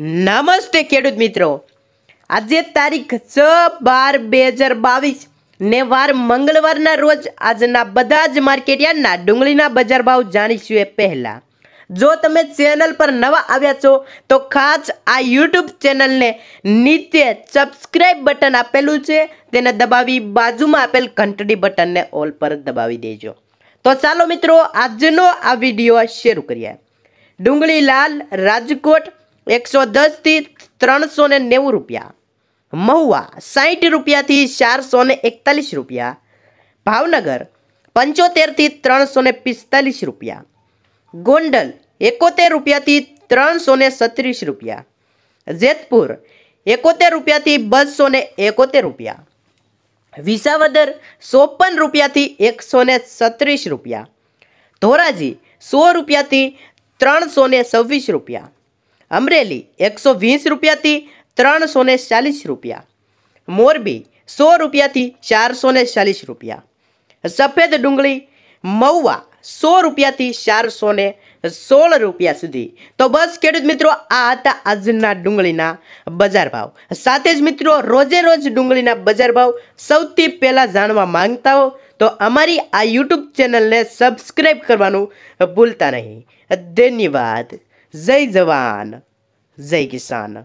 નમસ્તે ખેડૂત મિત્રો આજે તારીખ છ બાર બે હજાર બાવીસ ને વાર મંગળવારના રોજ આજના બધા જ માર્કેટયાર્ડના ડુંગળીના બજાર ભાવ જાણીશું એ પહેલાં જો તમે ચેનલ પર નવા આવ્યા છો તો ખાસ આ યુટ્યુબ ચેનલને નીચે સબસ્ક્રાઇબ બટન આપેલું છે તેને દબાવી બાજુમાં આપેલ ઘંટડી બટનને ઓલ પર દબાવી દેજો તો ચાલો મિત્રો આજનો આ વિડીયો શરૂ કરીએ ડુંગળી લાલ રાજકોટ એકસો દસથી ત્રણસો ને નેવું રૂપિયા મહુવા સાહીઠ રૂપિયાથી ચારસો ને એકતાલીસ રૂપિયા ભાવનગર પંચોતેરથી ત્રણસો ને પિસ્તાલીસ રૂપિયા ગોંડલ એકોતેર રૂપિયાથી ત્રણસો ને સત્રીસ રૂપિયા જેતપુર એકોતેર રૂપિયાથી બસો ને એકોતેર રૂપિયા વિસાવદર ચોપન રૂપિયાથી એકસો ને સત્રીસ રૂપિયા ધોરાજી સો રૂપિયાથી ત્રણસો ને સવ્વીસ રૂપિયા અમરેલી એકસો વીસ રૂપિયાથી ત્રણસો ને ચાલીસ રૂપિયા મોરબી સો રૂપિયાથી ચારસો ને ચાલીસ રૂપિયા સફેદ ડુંગળી મહુવા સો રૂપિયાથી ચારસો ને સોળ રૂપિયા સુધી તો બસ ખેડૂત મિત્રો આ હતા આજના ડુંગળીના બજાર ભાવ સાથે જ મિત્રો રોજે રોજ ડુંગળીના બજાર ભાવ સૌથી પહેલાં જાણવા માંગતા હો તો અમારી આ યુટ્યુબ ચેનલને સબસ્ક્રાઈબ કરવાનું ભૂલતા નહીં ધન્યવાદ जय जवान जय किसान